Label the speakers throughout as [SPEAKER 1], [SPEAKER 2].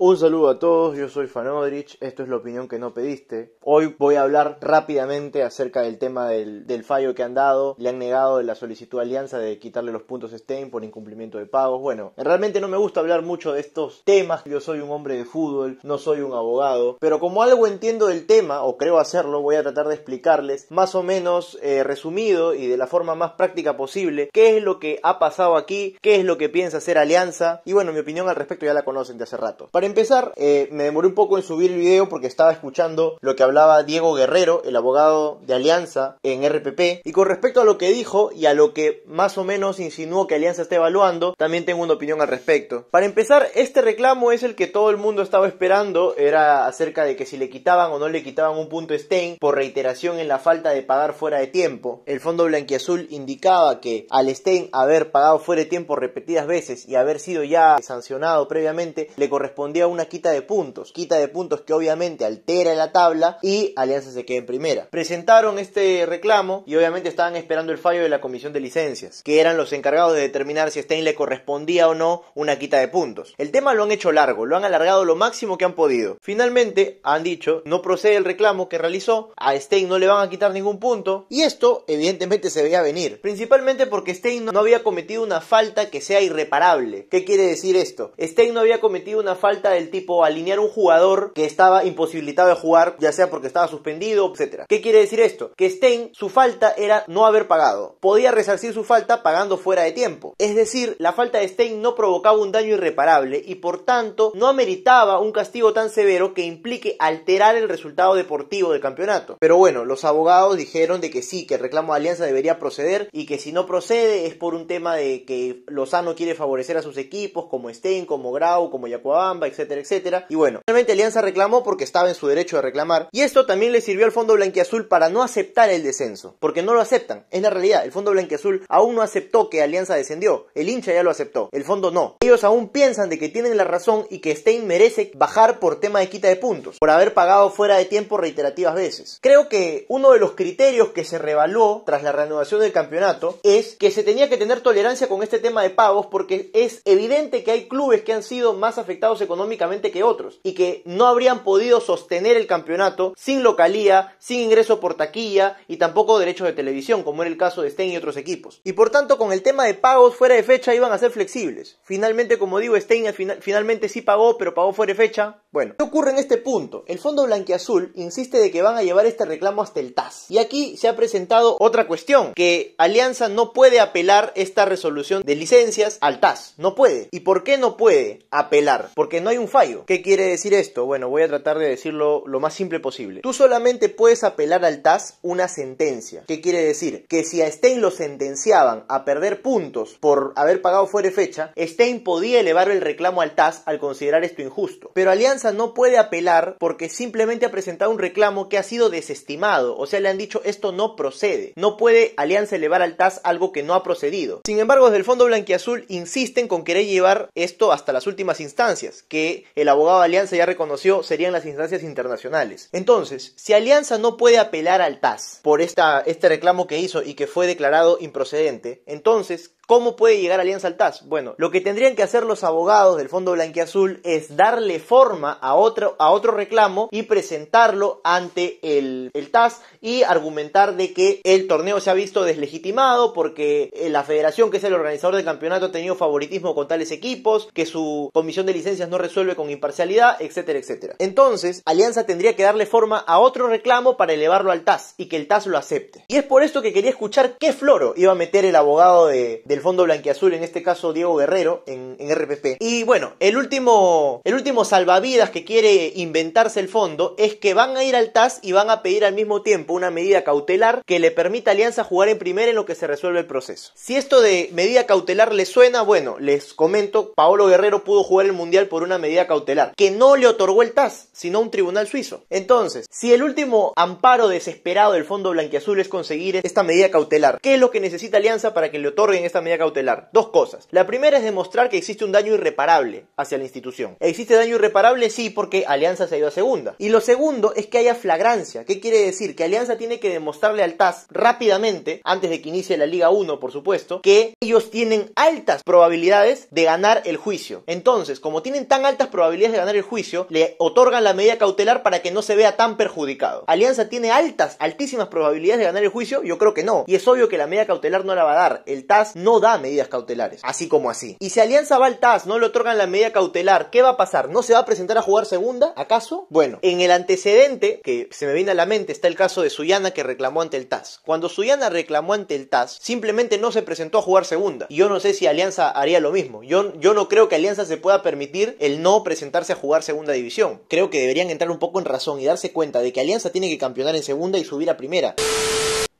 [SPEAKER 1] Un saludo a todos, yo soy Fanodrich, esto es la opinión que no pediste. Hoy voy a hablar rápidamente acerca del tema del, fallo que han dado. Le han negado la solicitud de alianza de quitarle los puntos Stein por incumplimiento de pagos. Bueno, realmente no me gusta hablar mucho de estos temas. Yo soy un hombre de fútbol, no soy un abogado. Pero como algo entiendo del tema, o creo hacerlo, voy a tratar de explicarles más o menos eh, resumido y de la forma más práctica posible qué es lo que ha pasado aquí, qué es lo que piensa hacer alianza. Y bueno, mi opinión al respecto ya la conocen de hace rato empezar, eh, me demoré un poco en subir el video porque estaba escuchando lo que hablaba Diego Guerrero, el abogado de Alianza en RPP. Y con respecto a lo que dijo y a lo que más o menos insinuó que Alianza está evaluando, también tengo una opinión al respecto. Para empezar, este reclamo es el que todo el mundo estaba esperando, era acerca de que si le quitaban o no le quitaban un punto Stein por reiteración en la falta de pagar fuera de tiempo. El Fondo Blanquiazul indicaba que al Stein haber pagado fuera de tiempo repetidas veces y haber sido ya sancionado previamente, le correspondía una quita de puntos, quita de puntos que obviamente altera la tabla y Alianza se queda en primera. Presentaron este reclamo y obviamente estaban esperando el fallo de la comisión de licencias, que eran los encargados de determinar si a Stein le correspondía o no una quita de puntos. El tema lo han hecho largo, lo han alargado lo máximo que han podido. Finalmente han dicho, no procede el reclamo que realizó, a Stein no le van a quitar ningún punto y esto evidentemente se veía venir, principalmente porque Stein no había cometido una falta que sea irreparable. ¿Qué quiere decir esto? Stein no había cometido una falta del tipo alinear un jugador que estaba imposibilitado de jugar, ya sea porque estaba suspendido, etc. ¿Qué quiere decir esto? Que Stein, su falta era no haber pagado. Podía resarcir su falta pagando fuera de tiempo. Es decir, la falta de Stein no provocaba un daño irreparable y por tanto no ameritaba un castigo tan severo que implique alterar el resultado deportivo del campeonato. Pero bueno, los abogados dijeron de que sí, que el reclamo de Alianza debería proceder y que si no procede es por un tema de que Lozano quiere favorecer a sus equipos como Stein, como Grau, como Yacuabamba, etcétera, etcétera. Y bueno, finalmente Alianza reclamó porque estaba en su derecho de reclamar. Y esto también le sirvió al Fondo Blanquiazul para no aceptar el descenso, porque no lo aceptan, es la realidad. El Fondo Blanquiazul aún no aceptó que Alianza descendió, el hincha ya lo aceptó, el fondo no. Ellos aún piensan de que tienen la razón y que Stein merece bajar por tema de quita de puntos, por haber pagado fuera de tiempo reiterativas veces. Creo que uno de los criterios que se revaluó tras la reanudación del campeonato es que se tenía que tener tolerancia con este tema de pagos porque es evidente que hay clubes que han sido más afectados económicamente económicamente que otros y que no habrían podido sostener el campeonato sin localía, sin ingreso por taquilla y tampoco derechos de televisión, como era el caso de Stein y otros equipos. Y por tanto, con el tema de pagos fuera de fecha iban a ser flexibles. Finalmente, como digo, Stein finalmente sí pagó, pero pagó fuera de fecha. Bueno, ¿qué ocurre en este punto? El Fondo Blanquiazul insiste de que van a llevar este reclamo hasta el TAS. Y aquí se ha presentado otra cuestión, que Alianza no puede apelar esta resolución de licencias al TAS. No puede. ¿Y por qué no puede apelar? Porque no hay un fallo. ¿Qué quiere decir esto? Bueno, voy a tratar de decirlo lo más simple posible. Tú solamente puedes apelar al TAS una sentencia. ¿Qué quiere decir? Que si a Stein lo sentenciaban a perder puntos por haber pagado fuera de fecha, Stein podía elevar el reclamo al TAS al considerar esto injusto. Pero Alianza no puede apelar porque simplemente ha presentado un reclamo que ha sido desestimado, o sea, le han dicho esto no procede, no puede Alianza elevar al TAS algo que no ha procedido. Sin embargo, desde el Fondo Blanquiazul insisten con querer llevar esto hasta las últimas instancias, que el abogado de Alianza ya reconoció serían las instancias internacionales. Entonces, si Alianza no puede apelar al TAS por esta, este reclamo que hizo y que fue declarado improcedente, entonces, ¿Cómo puede llegar Alianza al TAS? Bueno, lo que tendrían que hacer los abogados del Fondo Blanquiazul es darle forma a otro, a otro reclamo y presentarlo ante el, TAS y argumentar de que el torneo se ha visto deslegitimado porque eh, la federación, que es el organizador del campeonato, ha tenido favoritismo con tales equipos, que su comisión de licencias no resuelve con imparcialidad, etcétera, etcétera. Entonces, Alianza tendría que darle forma a otro reclamo para elevarlo al TAS y que el TAS lo acepte. Y es por esto que quería escuchar qué floro iba a meter el abogado de, del fondo blanquiazul, en este caso Diego Guerrero, en, RPP. Y bueno, el último, el último salvavidas que quiere inventarse el fondo es que van a ir al TAS y van a pedir al mismo tiempo una medida cautelar que le permita a Alianza jugar en primera en lo que se resuelve el proceso. Si esto de medida cautelar les suena, bueno, les comento, Paolo Guerrero pudo jugar el Mundial por una medida cautelar, que no le otorgó el TAS, sino un tribunal suizo. Entonces, si el último amparo desesperado del Fondo Blanquiazul es conseguir esta medida cautelar, ¿qué es lo que necesita Alianza para que le otorguen esta medida medida cautelar? Dos cosas. La primera es demostrar que existe un daño irreparable hacia la institución. ¿Existe daño irreparable? Sí, porque Alianza se ha ido a segunda. Y lo segundo es que haya flagrancia. ¿Qué quiere decir? Que Alianza tiene que demostrarle al TAS rápidamente, antes de que inicie la Liga 1, por supuesto, que ellos tienen altas probabilidades de ganar el juicio. Entonces, como tienen tan altas probabilidades de ganar el juicio, le otorgan la medida cautelar para que no se vea tan perjudicado. ¿Alianza tiene altas, altísimas probabilidades de ganar el juicio? Yo creo que no. Y es obvio que la medida cautelar no la va a dar. El TAS no da medidas cautelares, así como así. Y si Alianza va al TAS, no le otorgan la medida cautelar, ¿qué va a pasar? ¿No se va a presentar a jugar segunda, acaso? Bueno, en el antecedente que se me viene a la mente está el caso de Suyana que reclamó ante el TAS. Cuando Suyana reclamó ante el TAS, simplemente no se presentó a jugar segunda. Y yo no sé si Alianza haría lo mismo. Yo, yo no creo que Alianza se pueda permitir el no presentarse a jugar segunda división. Creo que deberían entrar un poco en razón y darse cuenta de que Alianza tiene que campeonar en segunda y subir a primera.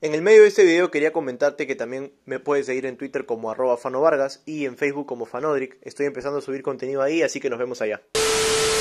[SPEAKER 1] En el medio de este video quería comentarte que también me puedes seguir en Twitter como arroba fanovargas y en Facebook como fanodric. Estoy empezando a subir contenido ahí, así que nos vemos allá.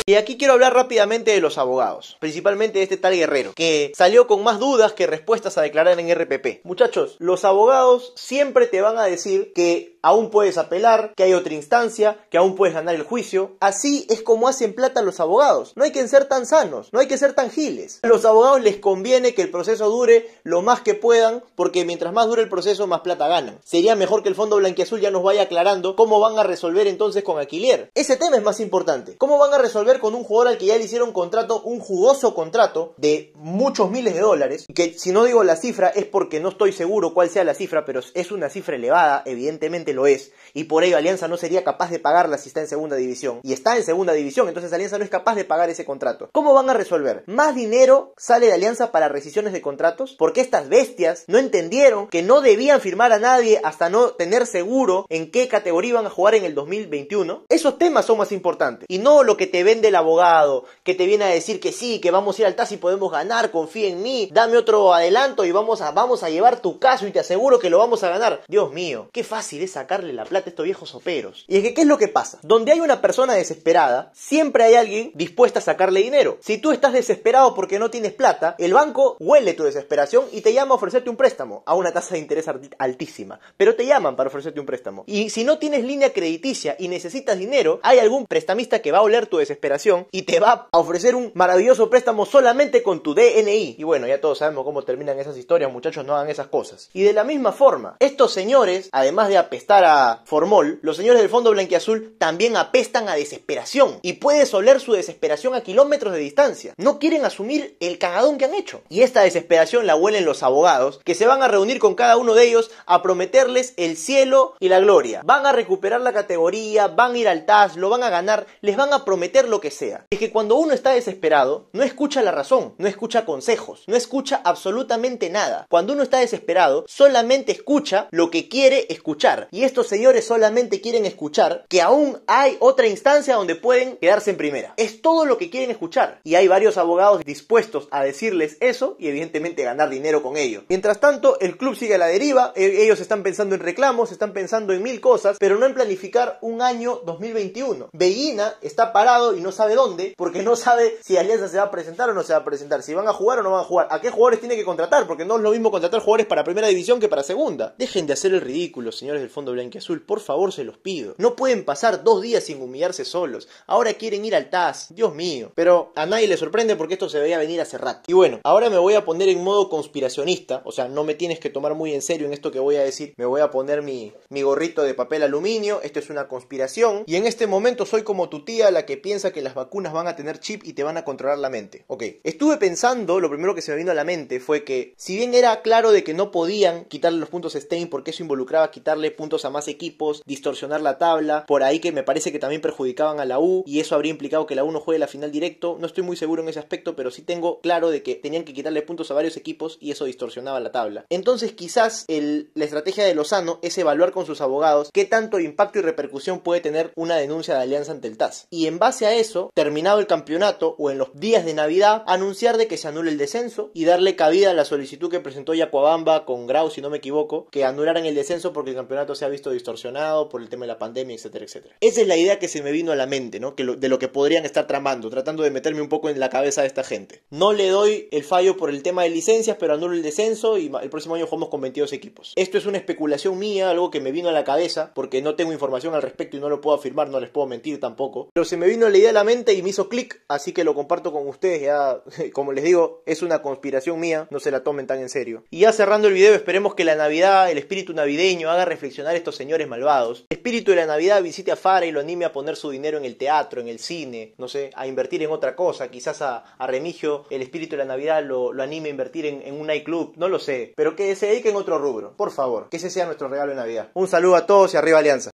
[SPEAKER 1] Y aquí quiero hablar rápidamente de los abogados, principalmente de este tal Guerrero, que salió con más dudas que respuestas a declarar en RPP. Muchachos, los abogados siempre te van a decir que aún puedes apelar, que hay otra instancia, que aún puedes ganar el juicio. Así es como hacen plata los abogados. No hay que ser tan sanos, no hay que ser tan giles. A los abogados les conviene que el proceso dure lo más que puedan, porque mientras más dure el proceso, más plata ganan. Sería mejor que el Fondo Blanquiazul ya nos vaya aclarando cómo van a resolver entonces con Aquilier. Ese tema es más importante van a resolver con un jugador al que ya le hicieron contrato, un jugoso contrato de muchos miles de dólares? Que si no digo la cifra es porque no estoy seguro cuál sea la cifra, pero es una cifra elevada, evidentemente lo es. Y por ello Alianza no sería capaz de pagarla si está en segunda división. Y está en segunda división, entonces Alianza no es capaz de pagar ese contrato. ¿Cómo van a resolver? Más dinero sale de Alianza para rescisiones de contratos, porque estas bestias no entendieron que no debían firmar a nadie hasta no tener seguro en qué categoría iban a jugar en el 2021. Esos temas son más importantes y no lo que te vende el abogado, que te viene a decir que sí, que vamos a ir al TAS y podemos ganar, confía en mí, dame otro adelanto y vamos a, vamos a llevar tu caso y te aseguro que lo vamos a ganar. Dios mío, qué fácil es sacarle la plata a estos viejos operos Y es que, ¿qué es lo que pasa? Donde hay una persona desesperada, siempre hay alguien dispuesta a sacarle dinero. Si tú estás desesperado porque no tienes plata, el banco huele tu desesperación y te llama a ofrecerte un préstamo a una tasa de interés altísima. Pero te llaman para ofrecerte un préstamo. Y si no tienes línea crediticia y necesitas dinero, hay algún prestamista que va a oler tu desesperación y te va a ofrecer un maravilloso préstamo solamente con tu DNI. Y bueno, ya todos sabemos cómo terminan esas historias, muchachos, no hagan esas cosas. Y de la misma forma, estos señores, además de apestar a Formol, los señores del Fondo Blanquiazul también apestan a desesperación y puedes oler su desesperación a kilómetros de distancia. No quieren asumir el cagadón que han hecho. Y esta desesperación la huelen los abogados que se van a reunir con cada uno de ellos a prometerles el cielo y la gloria. Van a recuperar la categoría, van a ir al TAS, lo van a ganar, les van a prometer lo que sea. Es que cuando uno está desesperado, no escucha la razón, no escucha consejos, no escucha absolutamente nada. Cuando uno está desesperado, solamente escucha lo que quiere escuchar. Y estos señores solamente quieren escuchar que aún hay otra instancia donde pueden quedarse en primera. Es todo lo que quieren escuchar. Y hay varios abogados dispuestos a decirles eso y evidentemente ganar dinero con ellos Mientras tanto, el club sigue a la deriva, e, ellos están pensando en reclamos, están pensando en mil cosas, pero no en planificar un año 2021. Bellina está parado y no sabe dónde, porque no sabe si Alianza se va a presentar o no se va a presentar, si van a jugar o no van a jugar, a qué jugadores tiene que contratar, porque no es lo mismo contratar jugadores para primera división que para segunda. Dejen de hacer el ridículo, señores del Fondo azul por favor se los pido. No pueden pasar dos días sin humillarse solos. Ahora quieren ir al TAS, Dios mío. Pero a nadie le sorprende porque esto se veía venir hace rato. Y bueno, ahora me voy a poner en modo conspiracionista, o sea, no me tienes que tomar muy en serio en esto que voy a decir. Me voy a poner mi, mi gorrito de papel aluminio, esto es una conspiración. Y en este momento soy como tu tía la que que piensa que las vacunas van a tener chip y te van a controlar la mente. Ok, estuve pensando, lo primero que se me vino a la mente fue que si bien era claro de que no podían quitarle los puntos a Stein porque eso involucraba quitarle puntos a más equipos, distorsionar la tabla, por ahí que me parece que también perjudicaban a la U y eso habría implicado que la U no juegue la final directo, no estoy muy seguro en ese aspecto, pero sí tengo claro de que tenían que quitarle puntos a varios equipos y eso distorsionaba la tabla. Entonces quizás el, la estrategia de Lozano es evaluar con sus abogados qué tanto impacto y repercusión puede tener una denuncia de alianza ante el TAS. Y en base a eso, terminado el campeonato o en los días de Navidad, anunciar de que se anule el descenso y darle cabida a la solicitud que presentó Yacuabamba con Grau, si no me equivoco, que anularan el descenso porque el campeonato se ha visto distorsionado por el tema de la pandemia, etcétera, etcétera. Esa es la idea que se me vino a la mente, ¿no? Que de lo que podrían estar tramando, tratando de meterme un poco en la cabeza de esta gente. No le doy el fallo por el tema de licencias, pero anulo el descenso y el próximo año jugamos con 22 equipos. Esto es una especulación mía, algo que me vino a la cabeza porque no tengo información al respecto y no lo puedo afirmar, no les puedo mentir tampoco, pero se me vino la idea a la mente y me hizo clic, así que lo comparto con ustedes. Ya, como les digo, es una conspiración mía, no se la tomen tan en serio. Y ya cerrando el video, esperemos que la Navidad, el espíritu navideño, haga reflexionar a estos señores malvados. espíritu de la Navidad visite a Fara y lo anime a poner su dinero en el teatro, en el cine, no sé, a invertir en otra cosa. Quizás a, Remigio, el espíritu de la Navidad lo, anime a invertir en, en un nightclub, no lo sé. Pero que se dedique en otro rubro, por favor. Que ese sea nuestro regalo de Navidad. Un saludo a todos y arriba Alianza.